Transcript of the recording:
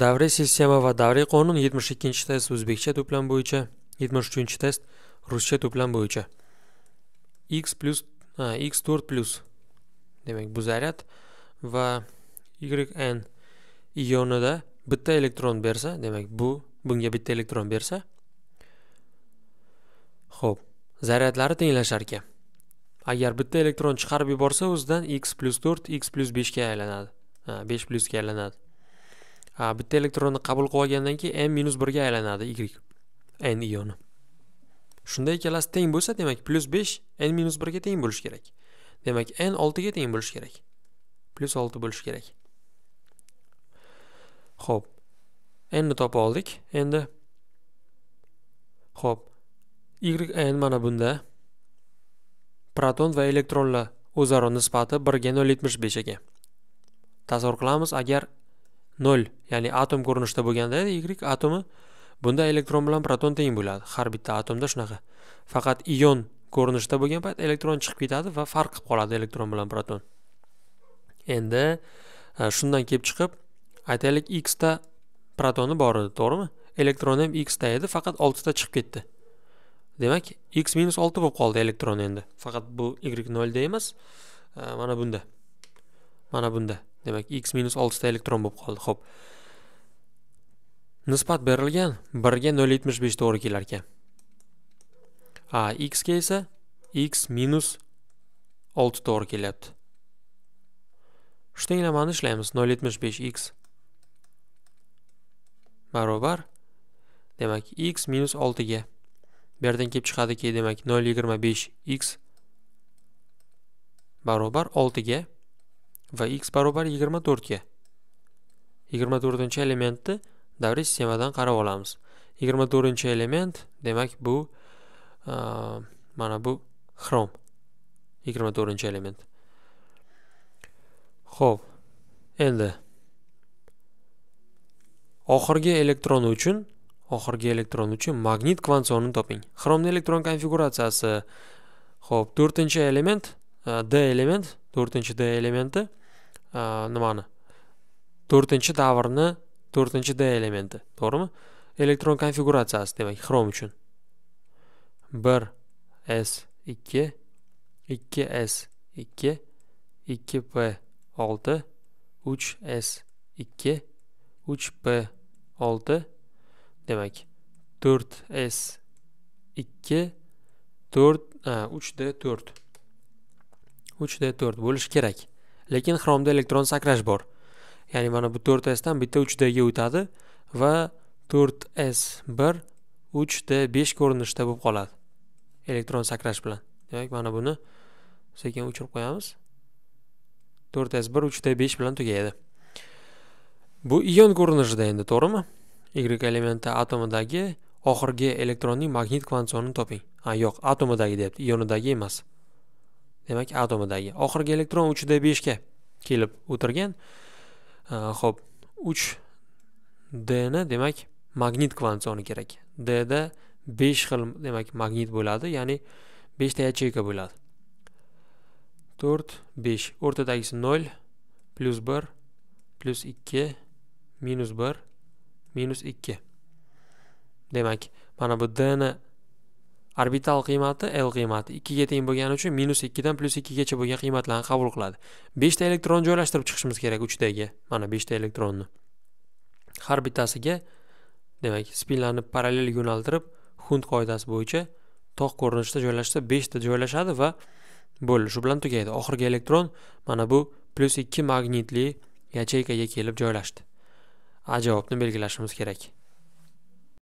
davriy sistema va davriy qonun 72 test o'zbekcha to'plam bo'yicha 73 test ruscha to'plam bo'yicha x plus a, x 4 plus demak bu zaryad va yn ionida bitta elektron bersa demak bu bunga bitta elektron bersa Xo'p, zaryadlari tenglashar ekan agar bitta elektron chiqarib yuborsa o'zidan x plus 4, x 5 ga aylanadi 5 plus ga aylanadi bitta elektronni qabul qilib olgandan keyin m minus birga aylanadi y n ioni shunda ikkalasi teng bo'lsa demak plyus besh n minus birga teng bo'lishi kerak demak n oltiga teng bo'lishi kerak plyus olti bo'lishi kerak ho'p nni topib oldik endi ho'p y n mana bunda proton va elektronlar o'zaro nisbati birga nol yetmish besh ekan tasavvur qilamiz agar nol ya'ni atom ko'rinishida bo'lganda y atomi bunda elektron bilan proton teng bo'ladi har bitta atomda shunaqa faqat ion ko'rinishda bo'lgan payt elektron chiqib ketadi va farq qilib qoladi elektron bilan proton endi e, shundan kelib chiqib aytaylik x ta protoni bor edi to'g'rimi elektron ham x ta edi faqat oltita chiqib ketdi demak x minus olti bo'lib qoldi elektron endi faqat bu y nolda emas e, mana bunda mana bunda demak x minus oltita elektron bo'lib qoldi ho'p nisbat berilgan birga nol yetmish besh to'g'ri kelar ekan a x ga esa x minus olti to'g'ri kelyapti shu tenglamani ishlaymiz nol yetmish besh x barobar demak x minus oltiga bu yerdan kelib chiqadiki demak nol yigirma besh x barobar oltiga va x barobar 24 ga 24 elementni davriy sistemadan qarab olamiz 24 element demak bu mana bu xrom 24 element Xo'p, endi oxirgi elektron uchun oxirgi elektron uchun magnit kvantsonini toping Xromning elektron konfiguratsiyasi Xo'p, 4 element d element 4 d elementi nimani to'rtinchi davrni to'rtinchi d elementi to'g'rimi elektron konfiguratsiyasi demak xrom uchun bir s ikki ikki s ikki ikki p olti uch s ikki uch p olti demak to'rt s ikki to'rt uch d to'rt uch d to'rt bo'lishi kerak lekin xromda elektron sakrash bor ya'ni mana bu 4 dan bitta 3 dga o'tadi va 4s 1 3d 5 ko'rinishda bo'lib qoladi elektron sakrash bilan demak mana buni sekin o'chirib qo'yamiz 4s 1 3d 5 bilan tugaydi bu ion ko'rinishida endi to'g'rimi y elementi atomidagi oxirgi elektronning magnit kvantsonini toping ha yo'q atomidagi deyapti ionidagi emas demak atomidagi oxirgi elektron uchda beshga kelib o'tirgan ho'p e, uch dni demak magnit kvant soni kerak dda besh xil demak magnit bo'ladi ya'ni beshta yacheyka bo'ladi to'rt besh o'rtadagisi nol plyus bir plyus ikki minus bir minus ikki demak mana bu dni orbital qiymati l qiymati ikkiga teng bo'lgani uchun minus ikkidan plyus ikkigacha bo'lgan qiymatlarni qabul qiladi beshta elektron joylashtirib chiqishimiz kerak uchtaga mana beshta elektronni har bittasiga demak spinlarni parallel yo'naltirib hund qoidasi bo'yicha tog' ko'rinishida joylashsa beshta joylashadi va bo'ldi shu bilan tugaydi oxirgi elektron mana bu plyus ikki magnitli yacheykaga kelib joylashdi a javobni belgilashimiz kerak